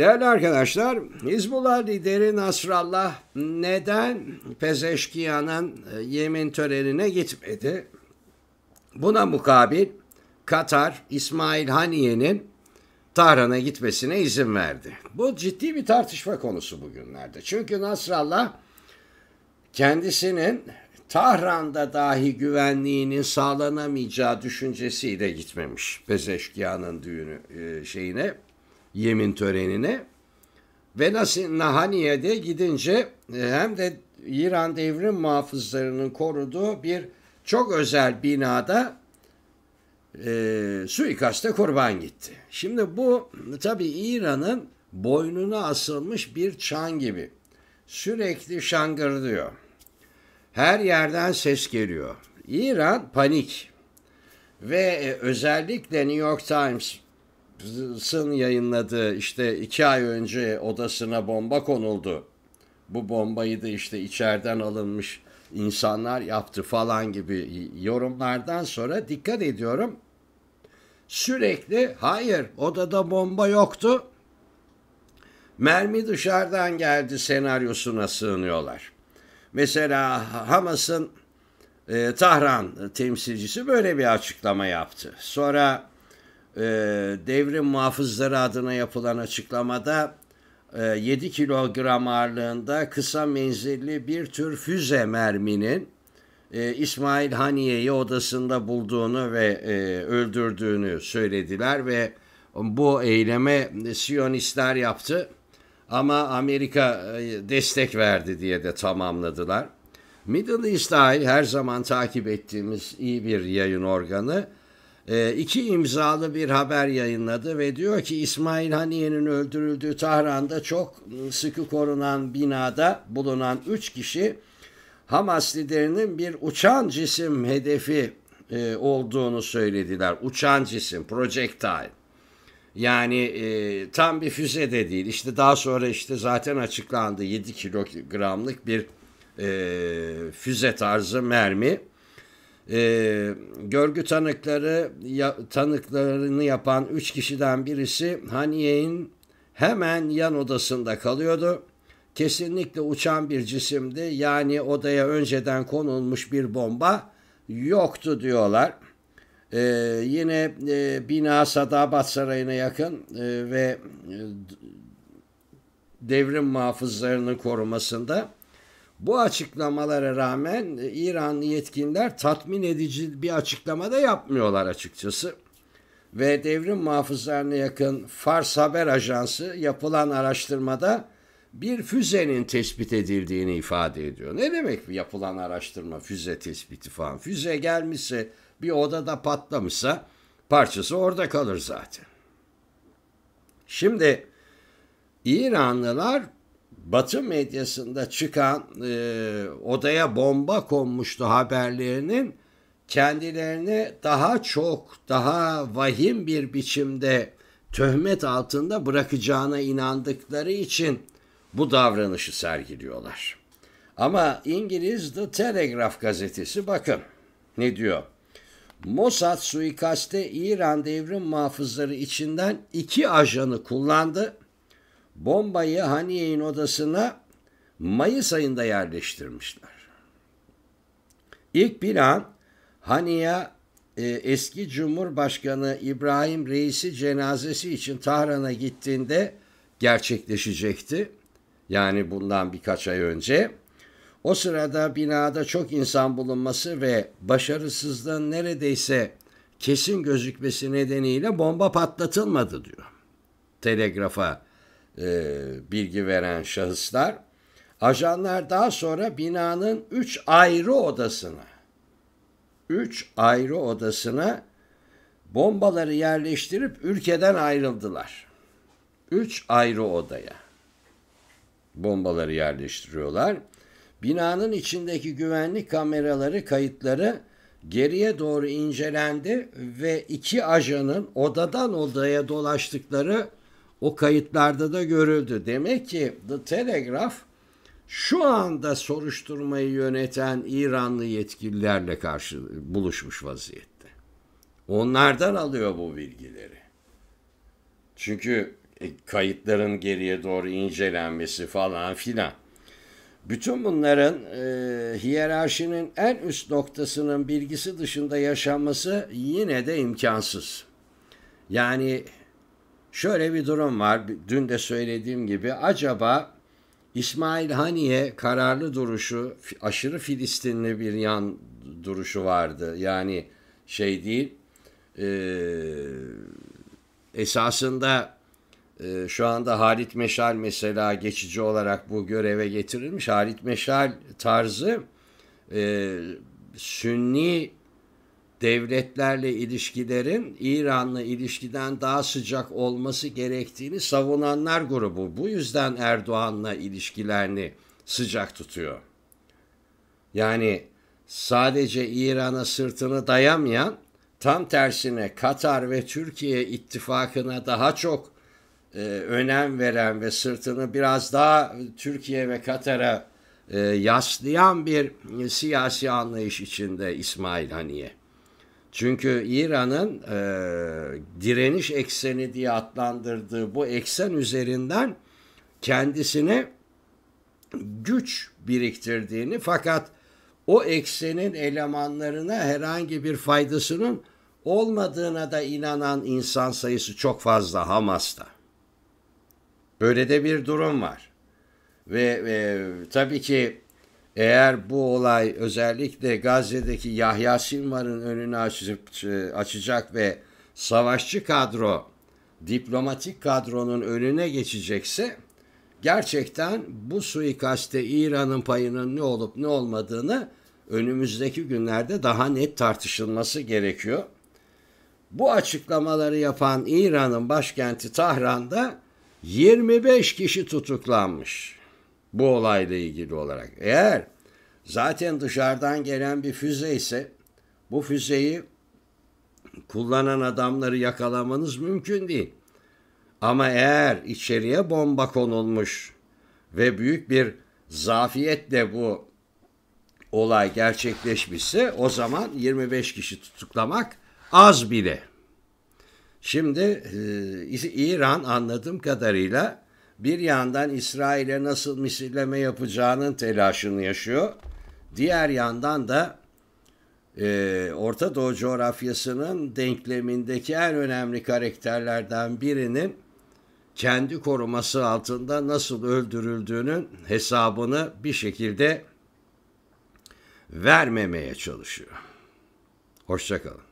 Değerli arkadaşlar, Hizbullah lideri Nasrallah neden Pezeşkiyan'ın e, yemin törenine gitmedi? Buna mukabil Katar İsmail Haniye'nin Tahran'a gitmesine izin verdi. Bu ciddi bir tartışma konusu bugünlerde. Çünkü Nasrallah kendisinin Tahran'da dahi güvenliğinin sağlanamayacağı düşüncesiyle gitmemiş Pezeşkiyan'ın düğünü e, şeyine yemin törenine. Ve Nahaniye'de gidince e, hem de İran devrim muhafızlarının koruduğu bir çok özel binada e, suikaste kurban gitti. Şimdi bu tabi İran'ın boynuna asılmış bir çan gibi. Sürekli şangır diyor. Her yerden ses geliyor. İran panik. Ve e, özellikle New York Times Times'ın yayınladığı işte iki ay önce odasına bomba konuldu. Bu bombayı da işte içeriden alınmış insanlar yaptı falan gibi yorumlardan sonra dikkat ediyorum. Sürekli hayır odada bomba yoktu. Mermi dışarıdan geldi senaryosuna sığınıyorlar. Mesela Hamas'ın e, Tahran temsilcisi böyle bir açıklama yaptı. Sonra e, devrim muhafızları adına yapılan açıklamada e, 7 kilogram ağırlığında kısa menzilli bir tür füze merminin e, İsmail Haniye'yi odasında bulduğunu ve e, öldürdüğünü söylediler ve bu eyleme Siyonistler yaptı ama Amerika e, destek verdi diye de tamamladılar. Middle East Eye her zaman takip ettiğimiz iyi bir yayın organı ee, iki imzalı bir haber yayınladı ve diyor ki İsmail Haniye'nin öldürüldüğü Tahran'da çok sıkı korunan binada bulunan üç kişi Hamas liderinin bir uçan cisim hedefi e, olduğunu söylediler. Uçan cisim, projectile. Yani e, tam bir füze de değil. İşte daha sonra işte zaten açıklandı 7 kilogramlık bir e, füze tarzı mermi e, görgü tanıkları ya, tanıklarını yapan üç kişiden birisi Haniye'nin hemen yan odasında kalıyordu. Kesinlikle uçan bir cisimdi. Yani odaya önceden konulmuş bir bomba yoktu diyorlar. Ee, yine e, bina Sadabat Sarayı'na yakın e, ve e, devrim muhafızlarının korumasında bu açıklamalara rağmen e, İranlı yetkililer tatmin edici bir açıklama da yapmıyorlar açıkçası. Ve devrim muhafızlarına yakın Fars Haber Ajansı yapılan araştırmada bir füzenin tespit edildiğini ifade ediyor. Ne demek yapılan araştırma füze tespiti falan? Füze gelmişse bir odada patlamışsa parçası orada kalır zaten. Şimdi İranlılar Batı medyasında çıkan e, odaya bomba konmuştu haberlerinin kendilerini daha çok daha vahim bir biçimde töhmet altında bırakacağına inandıkları için bu davranışı sergiliyorlar. Ama İngiliz The Telegraph gazetesi bakın ne diyor? Mossad suikaste İran devrim muhafızları içinden iki ajanı kullandı bombayı Haniye'nin odasına Mayıs ayında yerleştirmişler. İlk plan Haniye e, eski Cumhurbaşkanı İbrahim Reis'i cenazesi için Tahran'a gittiğinde gerçekleşecekti. Yani bundan birkaç ay önce. O sırada binada çok insan bulunması ve başarısızlığın neredeyse kesin gözükmesi nedeniyle bomba patlatılmadı diyor. Telegrafa e, bilgi veren şahıslar. Ajanlar daha sonra binanın üç ayrı odasına, üç ayrı odasına bombaları yerleştirip ülkeden ayrıldılar. Üç ayrı odaya bombaları yerleştiriyorlar. Binanın içindeki güvenlik kameraları, kayıtları geriye doğru incelendi ve iki ajanın odadan odaya dolaştıkları o kayıtlarda da görüldü. Demek ki The Telegraph şu anda soruşturmayı yöneten İranlı yetkililerle karşı buluşmuş vaziyette. Onlardan alıyor bu bilgileri. Çünkü e, kayıtların geriye doğru incelenmesi falan filan. Bütün bunların e, hiyerarşinin en üst noktasının bilgisi dışında yaşanması yine de imkansız. Yani Şöyle bir durum var. Dün de söylediğim gibi acaba İsmail Haniye kararlı duruşu aşırı Filistinli bir yan duruşu vardı. Yani şey değil e, esasında e, şu anda Halit Meşal mesela geçici olarak bu göreve getirilmiş. Halit Meşal tarzı e, Sünni devletlerle ilişkilerin İran'la ilişkiden daha sıcak olması gerektiğini savunanlar grubu. Bu yüzden Erdoğan'la ilişkilerini sıcak tutuyor. Yani sadece İran'a sırtını dayamayan tam tersine Katar ve Türkiye ittifakına daha çok e, önem veren ve sırtını biraz daha Türkiye ve Katar'a e, yaslayan bir e, siyasi anlayış içinde İsmail Haniye. Çünkü İran'ın e, direniş ekseni diye adlandırdığı bu eksen üzerinden kendisine güç biriktirdiğini fakat o eksenin elemanlarına herhangi bir faydasının olmadığına da inanan insan sayısı çok fazla Hamas'ta. Böyle de bir durum var. Ve e, tabii ki eğer bu olay özellikle Gazze'deki Yahya Sinvar'ın önünü açıp, e, açacak ve savaşçı kadro, diplomatik kadronun önüne geçecekse gerçekten bu suikaste İran'ın payının ne olup ne olmadığını önümüzdeki günlerde daha net tartışılması gerekiyor. Bu açıklamaları yapan İran'ın başkenti Tahran'da 25 kişi tutuklanmış bu olayla ilgili olarak. Eğer zaten dışarıdan gelen bir füze ise bu füzeyi kullanan adamları yakalamanız mümkün değil. Ama eğer içeriye bomba konulmuş ve büyük bir zafiyetle bu olay gerçekleşmişse o zaman 25 kişi tutuklamak az bile. Şimdi e, İran anladığım kadarıyla bir yandan İsrail'e nasıl misilleme yapacağının telaşını yaşıyor. Diğer yandan da e, Orta Doğu coğrafyasının denklemindeki en önemli karakterlerden birinin kendi koruması altında nasıl öldürüldüğünün hesabını bir şekilde vermemeye çalışıyor. Hoşçakalın.